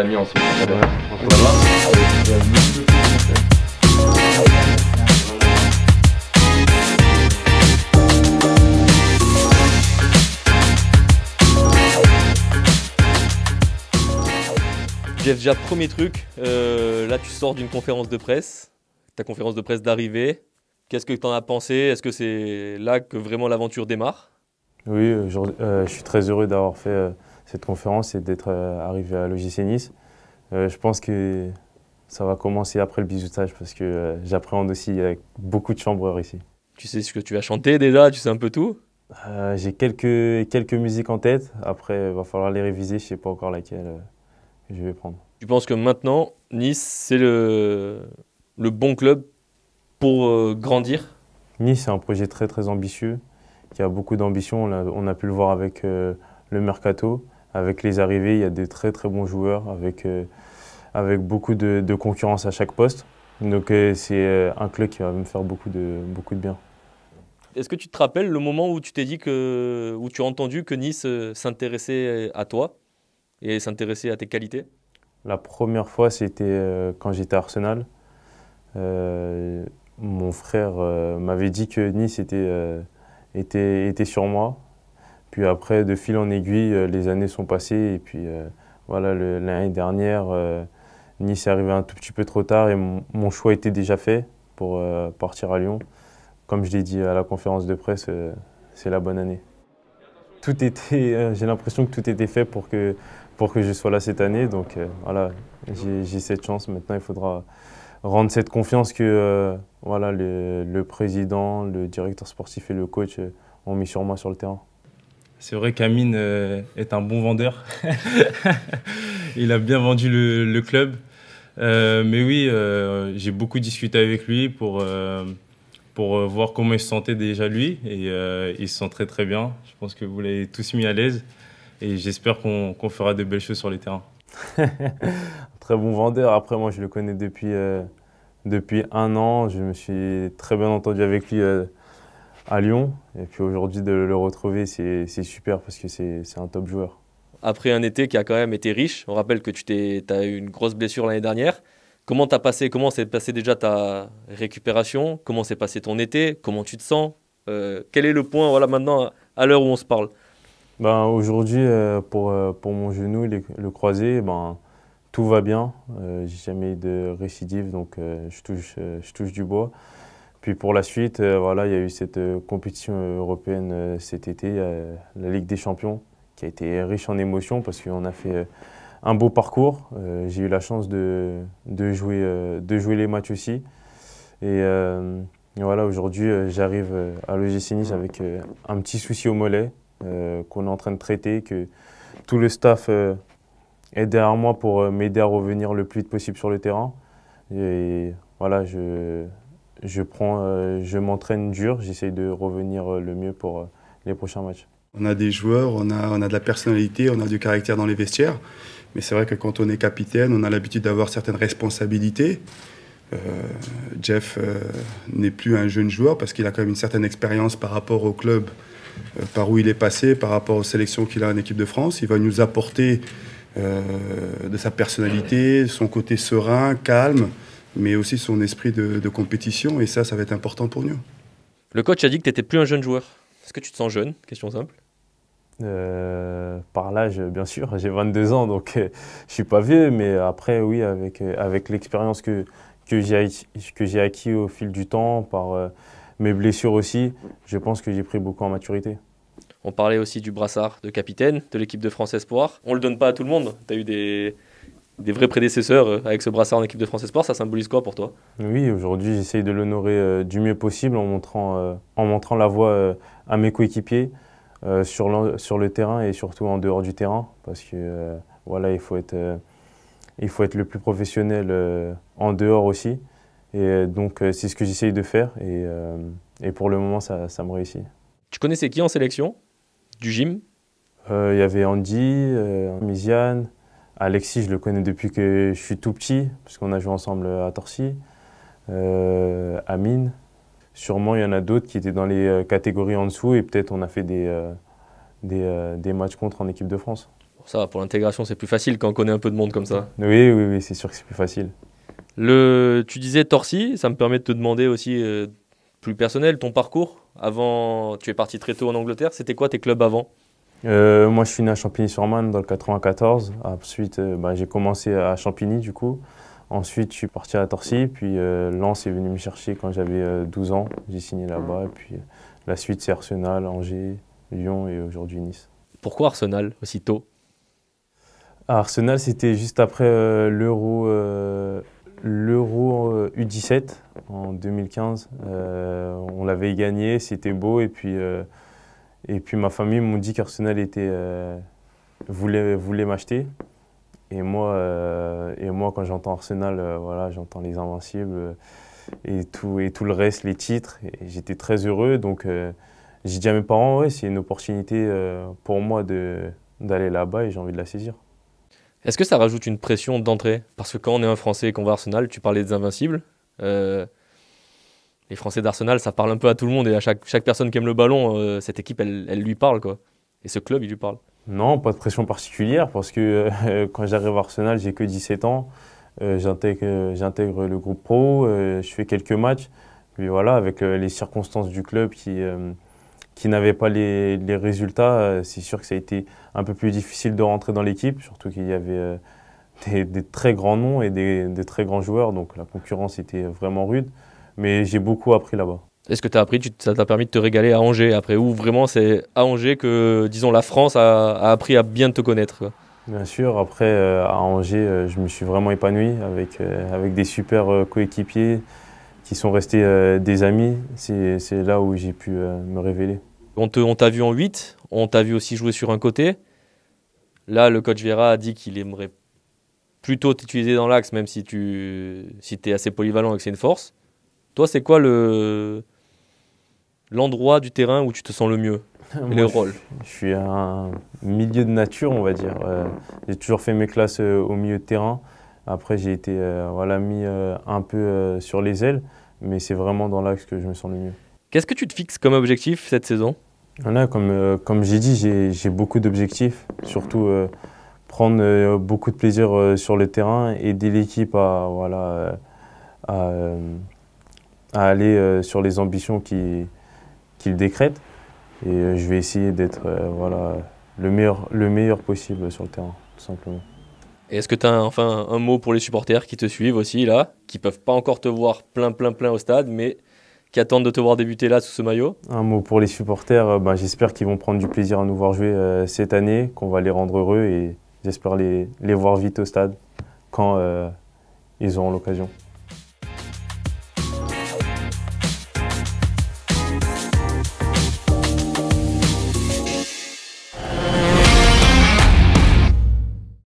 Jeff, déjà, premier truc, euh, là tu sors d'une conférence de presse, ta conférence de presse d'arrivée. Qu'est-ce que tu en as pensé Est-ce que c'est là que vraiment l'aventure démarre Oui, euh, je, suis très heureux d'avoir fait euh, cette conférence et d'être euh, arrivé à l'OGC Nice. Euh, je pense que ça va commencer après le bijoutage parce que euh, j'appréhende aussi avec beaucoup de chambreurs ici. Tu sais ce que tu vas chanter déjà, tu sais un peu tout J'ai quelques, quelques musiques en tête, après il va falloir les réviser, je ne sais pas encore laquelle je vais prendre. Tu penses que maintenant, Nice, c'est le, le bon club pour grandir Nice, c'est un projet très très ambitieux, qui a beaucoup d'ambition, on, a pu le voir avec le Mercato. Avec les arrivées, il y a des très très bons joueurs avec, euh, beaucoup de, concurrence à chaque poste. Donc euh, c'est euh, un club qui va me faire beaucoup de, beaucoup de bien. Est-ce que tu te rappelles le moment où tu t'es dit que, où tu as entendu que Nice s'intéressait à toi et s'intéressait à tes qualités La première fois, c'était quand j'étais à Arsenal. mon frère m'avait dit que Nice était sur moi puis après, de fil en aiguille, euh, les années sont passées. Et puis euh, voilà, l'année dernière, euh, Nice est arrivé un tout petit peu trop tard et mon, choix était déjà fait pour partir à Lyon. Comme je l'ai dit à la conférence de presse, c'est la bonne année. Tout était, j'ai l'impression que tout était fait pour que, pour que je sois là cette année. Donc voilà, j'ai cette chance. Maintenant, il faudra rendre cette confiance que voilà, le, président, le directeur sportif et le coach ont mis sur moi sur le terrain. C'est vrai qu'Amine euh, est un bon vendeur. il a bien vendu le, club. Euh, mais oui, euh, j'ai beaucoup discuté avec lui pour, pour voir comment il se sentait déjà lui. Et il se sent très très bien. Je pense que vous l'avez tous mis à l'aise. Et j'espère qu'on fera de belles choses sur les terrains. très bon vendeur. Après, moi, je le connais depuis, depuis un an. Je me suis très bien entendu avec lui à Lyon. Et puis aujourd'hui, de le retrouver, c'est super parce que c'est un top joueur. Après un été qui a quand même été riche, on rappelle que tu as eu une grosse blessure l'année dernière. Comment t'as passé Comment s'est passée déjà ta récupération Comment s'est passé ton été Comment tu te sens euh, Quel est le point voilà maintenant à l'heure où on se parle ben, aujourd'hui euh, pour, euh, pour mon genou le, croisé ben tout va bien. J'ai jamais eu de récidive donc je touche je touche du bois. Puis pour la suite, euh, voilà, il y a eu cette euh, compétition européenne euh, cet été, la Ligue des Champions, qui a été riche en émotions parce qu'on a fait un beau parcours. J'ai eu la chance de, jouer, de jouer les matchs aussi. Et voilà, aujourd'hui, j'arrive à l'OGC Nice avec un petit souci au mollet qu'on est en train de traiter, que tout le staff est derrière moi pour m'aider à revenir le plus vite possible sur le terrain. et voilà, je, je prends, euh, je m'entraîne dur, j'essaye de revenir euh, le mieux pour euh, les prochains matchs. On a des joueurs, on a, de la personnalité, on a du caractère dans les vestiaires. Mais c'est vrai que quand on est capitaine, on a l'habitude d'avoir certaines responsabilités. Jeff n'est plus un jeune joueur parce qu'il a quand même une certaine expérience par rapport au club par où il est passé, par rapport aux sélections qu'il a en équipe de France. Il va nous apporter de sa personnalité, son côté serein, calme mais aussi son esprit de, compétition. Et ça, ça va être important pour nous. Le coach a dit que tu n'étais plus un jeune joueur. Est-ce que tu te sens jeune Question simple. Euh, par l'âge, bien sûr. J'ai 22 ans, donc je euh, je suis pas vieux. Mais après, oui, avec, euh, avec l'expérience que, que j'ai acquis au fil du temps, par mes blessures aussi, je pense que j'ai pris beaucoup en maturité. On parlait aussi du brassard de capitaine de l'équipe de France Espoir. On le donne pas à tout le monde. Tu as eu des, des vrais prédécesseurs euh, avec ce brassard en équipe de France Espoir. Ça symbolise quoi pour toi Oui, aujourd'hui, j'essaye de l'honorer euh, du mieux possible en montrant, euh, en montrant la voie à mes coéquipiers sur, le, sur le terrain et surtout en dehors du terrain. Parce que voilà, il faut être, il faut être le plus professionnel en dehors aussi. Et donc, c'est ce que j'essaye de faire. Et, pour le moment, ça, me réussit. Tu connaissais qui en sélection Du gym Il y avait Andy, Miziane, Alexis, je le connais depuis que je suis tout petit, parce qu'on a joué ensemble à Torcy. Euh, Amine. Sûrement, il y en a d'autres qui étaient dans les euh, catégories en dessous et peut-être on a fait des, euh, euh, des, matchs contre en équipe de France. Ça pour l'intégration, c'est plus facile quand on connaît un peu de monde comme ça. Oui, oui, oui c'est sûr que c'est plus facile. Le, tu disais Torcy, ça me permet de te demander aussi, plus personnel, ton parcours avant. Tu es parti très tôt en Angleterre, c'était quoi tes clubs avant euh, moi, je suis né à Champigny-sur-Marne dans le 94. Ensuite, euh, bah, j'ai commencé à Champigny, du coup. Ensuite, je suis parti à Torcy, puis euh, Lens est venu me chercher quand j'avais 12 ans. J'ai signé là-bas, mmh. puis la suite, c'est Arsenal, Angers, Lyon et aujourd'hui Nice. Pourquoi Arsenal aussitôt tôt Arsenal, c'était juste après l'Euro U17 en 2015. on l'avait gagné, c'était beau, et puis et puis ma famille m'ont dit qu'Arsenal était, euh, voulait, voulait m'acheter. Et moi, euh, et moi, quand j'entends Arsenal, euh, voilà, j'entends les Invincibles et, tout, et tout le reste, les titres. j'étais très heureux. Donc j'ai dit à mes parents, ouais, c'est une opportunité pour moi d'aller là-bas et j'ai envie de la saisir. Est-ce que ça rajoute une pression d'entrée Parce que quand on est un Français et qu'on va à Arsenal, tu parlais des Invincibles les Français d'Arsenal, ça parle un peu à tout le monde et à chaque, personne qui aime le ballon, euh, cette équipe, elle, lui parle quoi. Et ce club, il lui parle. Non, pas de pression particulière parce que euh, quand j'arrive à Arsenal, j'ai que 17 ans. Euh, j'intègre le groupe pro, je fais quelques matchs. Mais voilà, avec les circonstances du club qui, n'avaient pas les, résultats, c'est sûr que ça a été un peu plus difficile de rentrer dans l'équipe, surtout qu'il y avait des, très grands noms et des très grands joueurs, donc la concurrence était vraiment rude mais j'ai beaucoup appris là-bas. Est-ce que tu as appris, ça t'a permis de te régaler à Angers après, ou vraiment c'est à Angers que, disons, la France a, appris à bien te connaître Bien sûr, après euh, à Angers, euh, je me suis vraiment épanoui avec, euh, avec des super coéquipiers qui sont restés des amis. C'est là où j'ai pu me révéler. On t'a vu en 8, on t'a vu aussi jouer sur un côté. Là, le coach Vera a dit qu'il aimerait plutôt t'utiliser dans l'axe, même si tu si es assez polyvalent et que c'est une force. Toi, c'est quoi le l'endroit du terrain où tu te sens le mieux le Les je, suis un milieu de nature, on va dire. Euh, j'ai toujours fait mes classes euh, au milieu de terrain. Après, j'ai été euh, voilà, mis un peu sur les ailes, mais c'est vraiment dans l'axe que je me sens le mieux. Qu'est-ce que tu te fixes comme objectif cette saison Comme, comme j'ai dit, j'ai beaucoup d'objectifs, surtout prendre beaucoup de plaisir sur le terrain, aider l'équipe à... Voilà, à à aller euh, sur les ambitions qu'il décrète. Et euh, je vais essayer d'être euh, voilà, le, meilleur, le meilleur possible sur le terrain, tout simplement. Et est-ce que tu as enfin un mot pour les supporters qui te suivent aussi là, qui peuvent pas encore te voir plein plein plein au stade, mais qui attendent de te voir débuter là sous ce maillot Un mot pour les supporters, bah, j'espère qu'ils vont prendre du plaisir à nous voir jouer cette année, qu'on va les rendre heureux et j'espère les, les, voir vite au stade quand ils auront l'occasion.